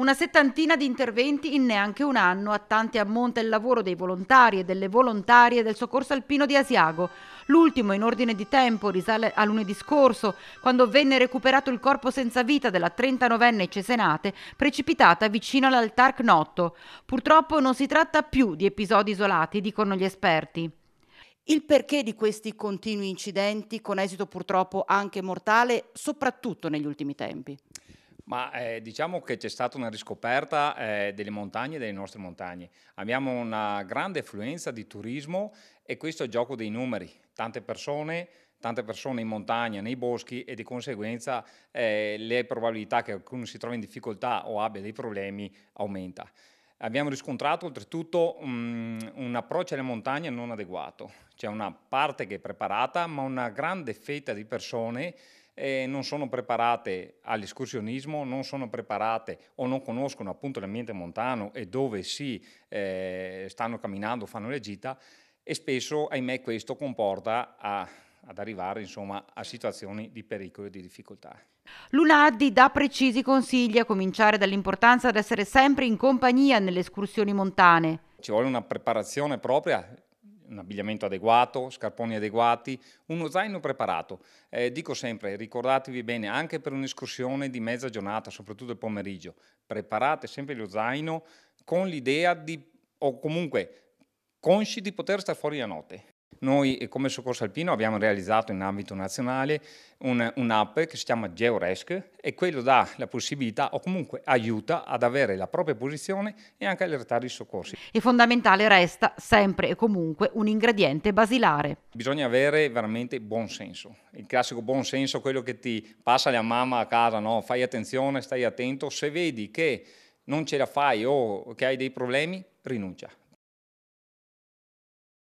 Una settantina di interventi in neanche un anno, a tanti ammonta il lavoro dei volontari e delle volontarie del soccorso alpino di Asiago. L'ultimo in ordine di tempo risale a lunedì scorso, quando venne recuperato il corpo senza vita della 39enne Cesenate, precipitata vicino all'altar Knotto. Purtroppo non si tratta più di episodi isolati, dicono gli esperti. Il perché di questi continui incidenti, con esito purtroppo anche mortale, soprattutto negli ultimi tempi? Ma eh, diciamo che c'è stata una riscoperta eh, delle montagne e delle nostre montagne. Abbiamo una grande affluenza di turismo e questo è il gioco dei numeri. Tante persone, tante persone in montagna, nei boschi e di conseguenza eh, le probabilità che qualcuno si trovi in difficoltà o abbia dei problemi aumenta. Abbiamo riscontrato oltretutto um, un approccio alle montagne non adeguato, c'è una parte che è preparata, ma una grande fetta di persone eh, non sono preparate all'escursionismo, non sono preparate o non conoscono appunto l'ambiente montano e dove si eh, stanno camminando, fanno le gita e spesso, ahimè, questo comporta a ad arrivare insomma, a situazioni di pericolo e di difficoltà. Lunardi dà precisi consigli a cominciare dall'importanza di essere sempre in compagnia nelle escursioni montane. Ci vuole una preparazione propria un abbigliamento adeguato, scarponi adeguati, uno zaino preparato. Eh, dico sempre, ricordatevi bene, anche per un'escursione di mezza giornata, soprattutto il pomeriggio, preparate sempre lo zaino con l'idea di, o comunque consci di poter stare fuori la notte. Noi eh, come Soccorso Alpino abbiamo realizzato in ambito nazionale un'app un che si chiama GeoResc e quello dà la possibilità o comunque aiuta ad avere la propria posizione e anche allertare i soccorsi. E fondamentale resta sempre e comunque un ingrediente basilare. Bisogna avere veramente buon senso, il classico buon senso, quello che ti passa la mamma a casa, no? fai attenzione, stai attento, se vedi che non ce la fai o che hai dei problemi, rinuncia.